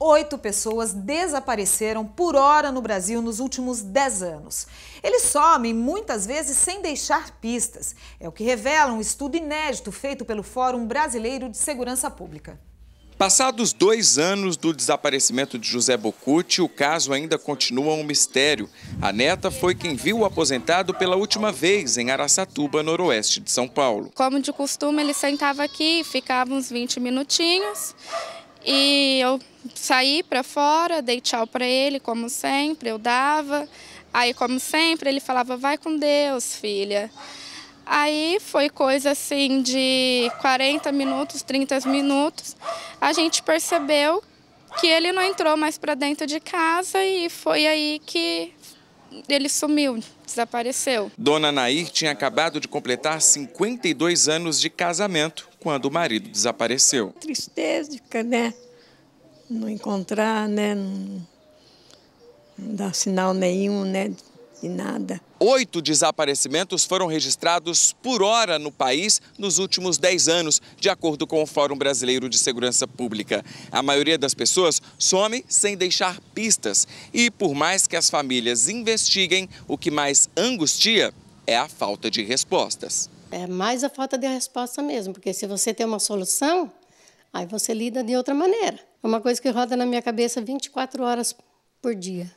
Oito pessoas desapareceram por hora no Brasil nos últimos dez anos. Eles somem muitas vezes sem deixar pistas. É o que revela um estudo inédito feito pelo Fórum Brasileiro de Segurança Pública. Passados dois anos do desaparecimento de José Bocuti, o caso ainda continua um mistério. A neta foi quem viu o aposentado pela última vez em Araçatuba, noroeste de São Paulo. Como de costume, ele sentava aqui, ficava uns 20 minutinhos e eu saí para fora, dei tchau para ele, como sempre, eu dava. Aí, como sempre, ele falava: vai com Deus, filha. Aí foi coisa assim de 40 minutos, 30 minutos. A gente percebeu que ele não entrou mais para dentro de casa e foi aí que ele sumiu, desapareceu. Dona Nair tinha acabado de completar 52 anos de casamento quando o marido desapareceu. Tristeza de ficar, né? Não encontrar, né? Não, não sinal nenhum, né? De nada. Oito desaparecimentos foram registrados por hora no país nos últimos dez anos, de acordo com o Fórum Brasileiro de Segurança Pública. A maioria das pessoas some sem deixar pistas. E por mais que as famílias investiguem, o que mais angustia é a falta de respostas. É mais a falta de resposta mesmo, porque se você tem uma solução, aí você lida de outra maneira. É uma coisa que roda na minha cabeça 24 horas por dia.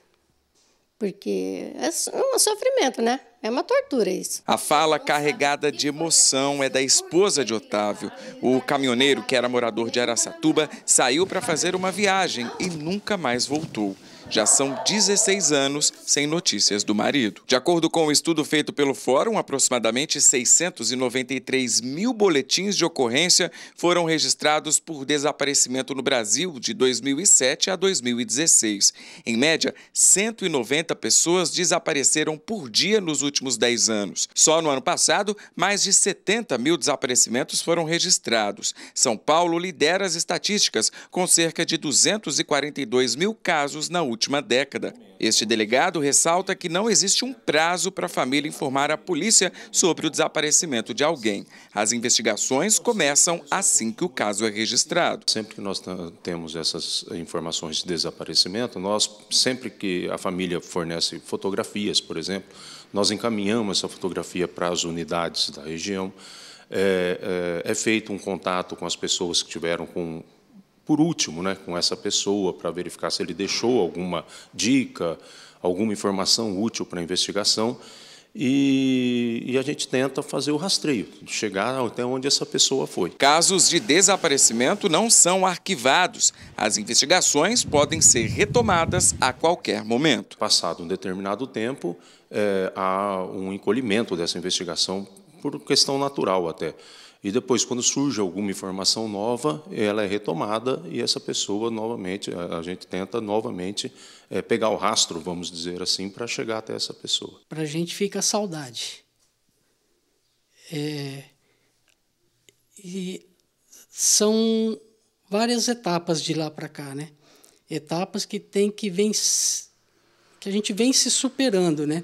Porque é, é um sofrimento, né? É uma tortura isso. A fala carregada de emoção é da esposa de Otávio. O caminhoneiro, que era morador de Aracatuba, saiu para fazer uma viagem e nunca mais voltou. Já são 16 anos sem notícias do marido. De acordo com o um estudo feito pelo Fórum, aproximadamente 693 mil boletins de ocorrência foram registrados por desaparecimento no Brasil de 2007 a 2016. Em média, 190 pessoas desapareceram por dia nos últimos 10 anos. Só no ano passado, mais de 70 mil desaparecimentos foram registrados. São Paulo lidera as estatísticas, com cerca de 242 mil casos na última última década. Este delegado ressalta que não existe um prazo para a família informar a polícia sobre o desaparecimento de alguém. As investigações começam assim que o caso é registrado. Sempre que nós temos essas informações de desaparecimento, nós sempre que a família fornece fotografias, por exemplo, nós encaminhamos essa fotografia para as unidades da região. É, é, é feito um contato com as pessoas que tiveram com por último né, com essa pessoa para verificar se ele deixou alguma dica, alguma informação útil para a investigação. E, e, a gente tenta fazer o rastreio, chegar até onde essa pessoa foi. Casos de desaparecimento não são arquivados. As investigações podem ser retomadas a qualquer momento. Passado um determinado tempo, é, há um encolhimento dessa investigação por questão natural até. E depois, quando surge alguma informação nova, ela é retomada e essa pessoa novamente, a gente tenta novamente é, pegar o rastro, vamos dizer assim, para chegar até essa pessoa. Para a gente fica a saudade. É... E são várias etapas de lá para cá, né? Etapas que tem que vem que a gente vem se superando, né?